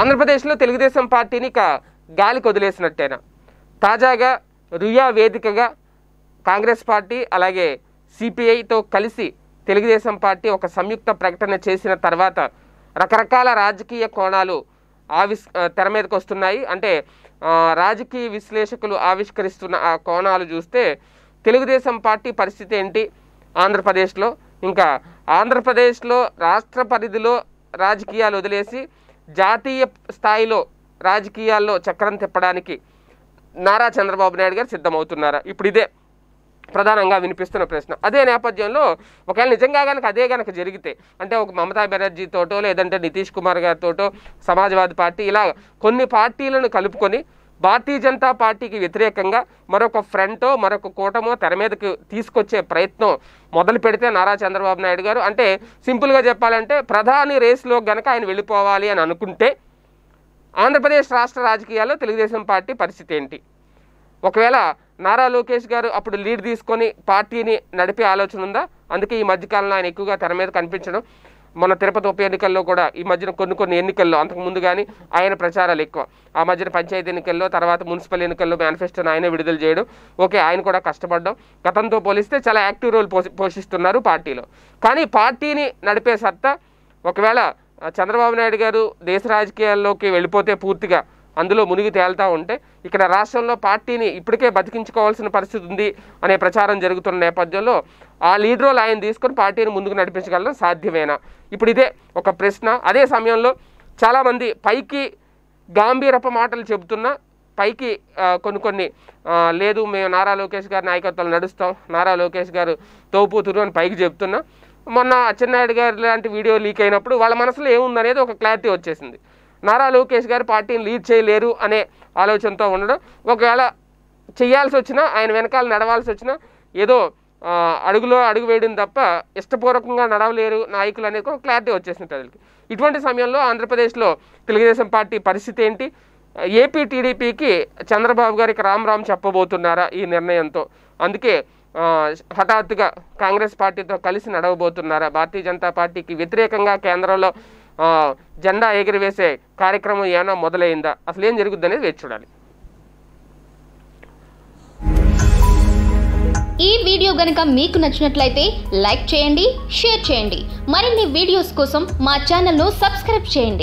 ఆంధ్రప్రదేశ్లో తెలుగుదేశం పార్టీని ఇక గాలికి వదిలేసినట్టేనా తాజాగా రుయా వేదికగా కాంగ్రెస్ పార్టీ అలాగే సిపిఐతో కలిసి తెలుగుదేశం పార్టీ ఒక సంయుక్త ప్రకటన చేసిన తర్వాత రకరకాల రాజకీయ కోణాలు ఆవిష్ తెర మీదకి వస్తున్నాయి అంటే రాజకీయ విశ్లేషకులు ఆవిష్కరిస్తున్న ఆ కోణాలు చూస్తే తెలుగుదేశం పార్టీ పరిస్థితి ఏంటి ఆంధ్రప్రదేశ్లో ఇంకా ఆంధ్రప్రదేశ్లో రాష్ట్ర పరిధిలో రాజకీయాలు వదిలేసి జాతీయ స్థాయిలో రాజకీయాల్లో చక్రం తిప్పడానికి నారా చంద్రబాబు నాయుడు గారు సిద్ధమవుతున్నారా ఇప్పుడు ఇదే ప్రధానంగా వినిపిస్తున్న ప్రశ్న అదే నేపథ్యంలో ఒకవేళ నిజంగా కనుక అదే కనుక జరిగితే అంటే ఒక మమతా బెనర్జీతోటో లేదంటే నితీష్ కుమార్ గారితోటో సమాజ్వాదీ పార్టీ ఇలా కొన్ని పార్టీలను కలుపుకొని భారతీయ జనతా పార్టీకి వ్యతిరేకంగా మరొక ఫ్రంటో మరొక కూటమో తెర మీదకి తీసుకొచ్చే ప్రయత్నం మొదలు పెడితే నారా చంద్రబాబు నాయుడు గారు అంటే సింపుల్గా చెప్పాలంటే ప్రధాని రేసులో గనక ఆయన వెళ్ళిపోవాలి అని అనుకుంటే ఆంధ్రప్రదేశ్ రాష్ట్ర రాజకీయాల్లో తెలుగుదేశం పార్టీ పరిస్థితి ఏంటి ఒకవేళ నారా లోకేష్ గారు అప్పుడు లీడ్ తీసుకొని పార్టీని నడిపే ఆలోచన ఉందా అందుకే ఈ మధ్యకాలంలో ఆయన ఎక్కువగా తెర మీద కనిపించడం మన తిరుపతి ఉప ఎన్నికల్లో కూడా ఈ మధ్యన కొన్ని కొన్ని ఎన్నికల్లో అంతకుముందు కానీ ఆయన ప్రచారాలు ఎక్కువ ఆ మధ్యన పంచాయతీ ఎన్నికల్లో తర్వాత మున్సిపల్ ఎన్నికల్లో మేనిఫెస్టోని ఆయనే విడుదల చేయడం ఓకే ఆయన కూడా కష్టపడడం గతంతో పోలిస్తే చాలా యాక్టివ్ రోల్ పోషిస్తున్నారు పార్టీలో కానీ పార్టీని నడిపే సత్తా ఒకవేళ చంద్రబాబు నాయుడు గారు దేశ రాజకీయాల్లోకి వెళ్ళిపోతే పూర్తిగా అందులో మునిగి తేలుతూ ఉంటే ఇక్కడ రాష్ట్రంలో పార్టీని ఇప్పటికే బతికించుకోవాల్సిన పరిస్థితి ఉంది అనే ప్రచారం జరుగుతున్న నేపథ్యంలో ఆ లీడర్ ఆయన తీసుకొని పార్టీని ముందుకు నడిపించగలడం సాధ్యమేనా ఇప్పుడు ఇదే ఒక ప్రశ్న అదే సమయంలో చాలామంది పైకి గాంభీరప మాటలు చెబుతున్నా పైకి కొన్ని కొన్ని లేదు మేము నారా లోకేష్ గారి నాయకత్వాలు నడుస్తాం నారా లోకేష్ గారు తోపుతురు అని పైకి చెప్తున్నా మొన్న అచ్చెన్నాయుడు గారు లాంటి వీడియో లీక్ అయినప్పుడు వాళ్ళ మనసులో ఏముందనేది ఒక క్లారిటీ వచ్చేసింది నారా లోకేష్ గారు పార్టీని లీడ్ చేయలేరు అనే ఆలోచనతో ఉండడం ఒకవేళ చేయాల్సి వచ్చినా ఆయన వెనకాల నడవాల్సి వచ్చినా ఏదో అడుగులో అడుగు వేయడం తప్ప ఇష్టపూర్వకంగా నడవలేరు నాయకులు అనేది ఒక క్లారిటీ వచ్చేసింది ప్రజలకి ఇటువంటి సమయంలో ఆంధ్రప్రదేశ్లో తెలుగుదేశం పార్టీ పరిస్థితి ఏంటి ఏపీ టీడీపీకి చంద్రబాబు గారికి రామ్ రామ్ చెప్పబోతున్నారా ఈ నిర్ణయంతో అందుకే హఠాత్తుగా కాంగ్రెస్ పార్టీతో కలిసి నడవబోతున్నారా భారతీయ జనతా పార్టీకి వ్యతిరేకంగా కేంద్రంలో జెండా ఎగిరివేసే కార్యక్రమం ఏమైనా మొదలైందా అసలు ఏం జరుగుద్ది అనేది వేచి చూడాలి ఈ వీడియో గనక మీకు నచ్చినట్లయితే లైక్ చేయండి షేర్ చేయండి మరిన్ని వీడియోస్ కోసం మా ఛానల్ను సబ్స్క్రైబ్ చేయండి